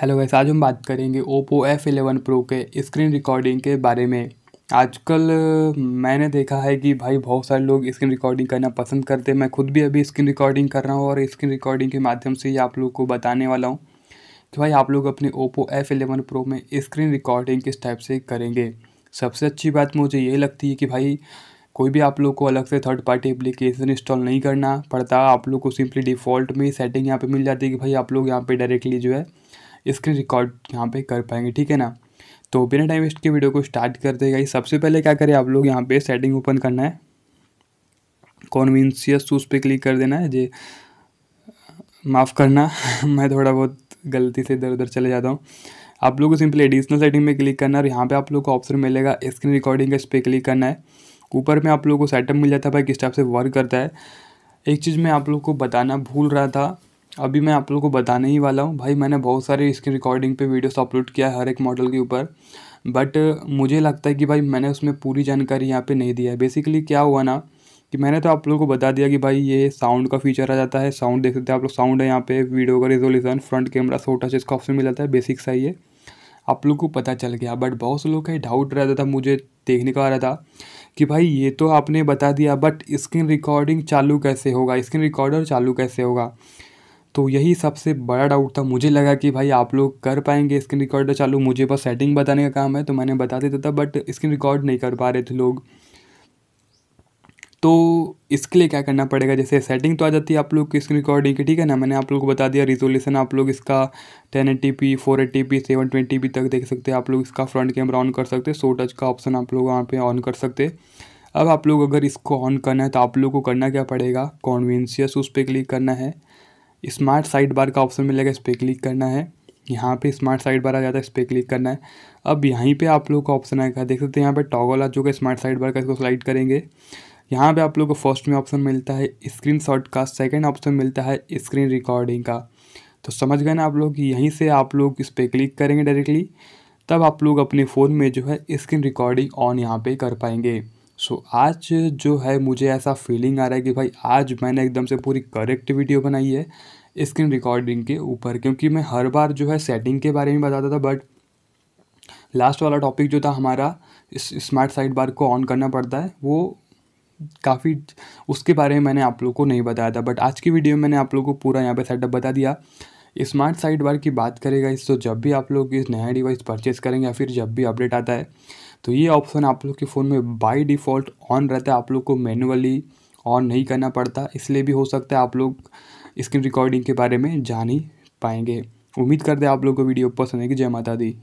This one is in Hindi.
हेलो वैसे आज हम बात करेंगे ओप्पो एफ़ एलेवन प्रो के स्क्रीन रिकॉर्डिंग के बारे में आजकल मैंने देखा है कि भाई बहुत सारे लोग स्क्रीन रिकॉर्डिंग करना पसंद करते हैं मैं खुद भी अभी स्क्रीन रिकॉर्डिंग कर रहा हूँ और स्क्रीन रिकॉर्डिंग के माध्यम से ही आप लोग को बताने वाला हूँ कि तो भाई आप लोग अपने ओप्पो एफ़ एलेवन प्रो में स्क्रीन रिकॉर्डिंग किस टाइप से करेंगे सबसे अच्छी बात मुझे ये लगती है कि भाई कोई भी आप लोग को अलग से थर्ड पार्टी एप्लीकेशन इंस्टॉल नहीं करना पड़ता आप लोग को सिंपली डिफ़ॉल्ट में सेटिंग यहाँ पे मिल जाती है कि भाई आप लोग यहाँ पे डायरेक्टली जो है स्क्रीन रिकॉर्ड यहाँ पे कर पाएंगे ठीक है ना तो बिना टाइम वेस्ट के वीडियो को स्टार्ट कर देगा ये सबसे पहले क्या करें आप लोग यहाँ पे सेटिंग ओपन करना है कॉन्वीनसियस उस पर क्लिक कर देना है जे माफ़ करना मैं थोड़ा बहुत गलती से इधर उधर चले जाता हूँ आप लोग को सिंपली एडिशनल सेटिंग में क्लिक करना है और यहाँ पे आप लोग को ऑप्शन मिलेगा स्क्रीन रिकॉर्डिंग का इस पर क्लिक करना है ऊपर में आप लोगों को सेटअप मिल जाता है भाई किस टाइप से वर्क करता है एक चीज़ मैं आप लोग को बताना भूल रहा था अभी मैं आप लोग को बताने ही वाला हूँ भाई मैंने बहुत सारे इसके रिकॉर्डिंग पे वीडियोस अपलोड किया है हर एक मॉडल के ऊपर बट मुझे लगता है कि भाई मैंने उसमें पूरी जानकारी यहाँ पे नहीं दिया है बेसिकली क्या हुआ ना कि मैंने तो आप लोगों को बता दिया कि भाई ये साउंड का फीचर आ जाता है साउंड देख सकते हैं आप लोग साउंड है यहाँ पे वीडियो का resolution front camera so touch इसका ऑप्शन मिल जाता है बेसिक सही है आप लोग को पता चल गया बट बहुत से लोग का डाउट रहता था मुझे देखने का आ रहा था कि भाई ये तो आपने बता दिया बट स्क्रीन रिकॉर्डिंग चालू कैसे होगा स्क्रीन रिकॉर्डर चालू कैसे होगा तो यही सबसे बड़ा डाउट था मुझे लगा कि भाई आप लोग कर पाएंगे स्क्रीन रिकॉर्ड चालू मुझे बस सेटिंग बताने का काम है तो मैंने बता देता था बट स्क्रीन रिकॉर्ड नहीं कर पा रहे थे लोग तो इसके लिए क्या करना पड़ेगा जैसे सेटिंग तो आ जाती है आप लोग की स्क्रीन रिकॉर्डिंग की ठीक है ना मैंने आप लोग को बता दिया रिजोल्यूशन आप लोग इसका ten eighty p four eighty p seven twenty p तक देख सकते हैं आप लोग इसका फ्रंट कैमरा ऑन कर सकते हैं सो टच का ऑप्शन आप लोग वहाँ पे ऑन कर सकते अब आप लोग अगर इसको ऑन करना है तो आप लोग को करना क्या पड़ेगा कॉन्वेंसियस उस पर क्लिक करना है स्मार्ट साइड बार का ऑप्शन मिलेगा इस पर क्लिक करना है यहाँ पे स्मार्ट साइड बार आ जाता है इस पर क्लिक करना है अब यहीं पे आप लोग का ऑप्शन आएगा देख सकते हैं यहाँ पे टॉगल आ चुका है स्मार्ट साइड बार का इसको स्लाइड करेंगे यहाँ पे आप लोग को फर्स्ट में ऑप्शन मिलता है स्क्रीन शॉट का सेकेंड ऑप्शन मिलता है स्क्रीन रिकॉर्डिंग का तो समझ गए ना आप लोग यहीं से आप लोग इस पर क्लिक करेंगे डायरेक्टली तब आप लोग अपने फ़ोन में जो है स्क्रीन रिकॉर्डिंग ऑन यहाँ पर कर पाएंगे सो so, आज जो है मुझे ऐसा फीलिंग आ रहा है कि भाई आज मैंने एकदम से पूरी करेक्ट वीडियो बनाई है स्क्रीन रिकॉर्डिंग के ऊपर क्योंकि मैं हर बार जो है सेटिंग के बारे में बताता था बट लास्ट वाला टॉपिक जो था हमारा इस स्मार्ट साइड बार को ऑन करना पड़ता है वो काफ़ी उसके बारे में मैंने आप लोग को नहीं बताया था बट आज की वीडियो में मैंने आप लोग को पूरा यहाँ पे सेटअप बता दिया स्मार्ट साइड बार की बात करेगा इस तो जब भी आप लोग इस नया डिवाइस परचेज़ करेंगे या फिर जब भी अपडेट आता है तो ये ऑप्शन आप लोग के फ़ोन में बाय डिफ़ॉल्ट ऑन रहता है आप लोग को मैनुअली ऑन नहीं करना पड़ता इसलिए भी हो सकता है आप लोग स्क्रीन रिकॉर्डिंग के बारे में जान ही पाएंगे उम्मीद करते हैं आप लोग को वीडियो पसंद है कि जय माता दी